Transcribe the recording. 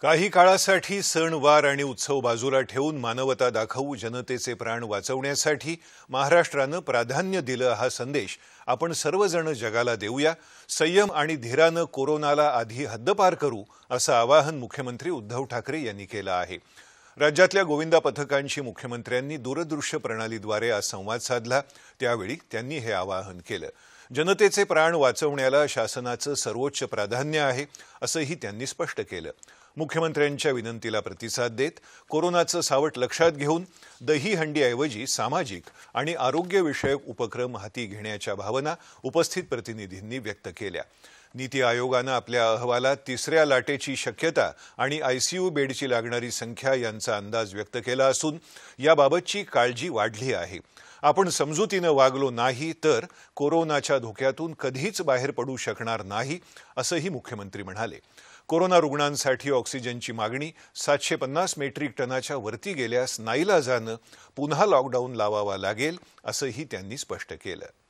काही काळासाठी सणवार आणि उत्सव बाजूला ठेवून मानवता दाखवू जनतेचे प्राण वाचवण्यासाठी महाराष्ट्रानं प्राधान्य दिलं हा संदेश आपण सर्वजण जगाला देऊया संयम आणि धीरानं कोरोनाला आधी हद्दपार करू असं आवाहन मुख्यमंत्री उद्धव ठाकरे यांनी केलं आहे राज्यातल्या गोविंदा पथकांशी मुख्यमंत्र्यांनी दूरदृश्य प्रणालीद्वारे आज संवाद साधला त्यावेळी त्यांनी हे आवाहन केलं जनतेचे प्राण वाचवण्याला शासनाचं सर्वोच्च प्राधान्य आहे असंही त्यांनी स्पष्ट केलं मुख्यमंत्र्यांच्या विनंतीला प्रतिसाद देत कोरोनाचं सावट लक्षात घेऊन दही हंडीऐवजी सामाजिक आणि आरोग्यविषयक उपक्रम हाती घेण्याच्या भावना उपस्थित प्रतिनिधींनी व्यक्त केल्या नीती आयोगानं आपल्या अहवालात तिसऱ्या लाटेची शक्यता आणि आयसीयू बेडची लागणारी संख्या यांचा अंदाज व्यक्त केला असून याबाबतची काळजी वाढली आहे आपण समजुतीनं वागलो नाही तर कोरोनाच्या धोक्यातून कधीच बाहेर पडू शकणार नाही असंही मुख्यमंत्री म्हणाले कोरोना रुग्णांसाठी ऑक्सिजनची मागणी सातशे पन्नास मेट्रिक टनाच्या वरती गेल्यास नाईलाजानं पुन्हा लॉकडाऊन लावावा लागेल असंही त्यांनी स्पष्ट केलं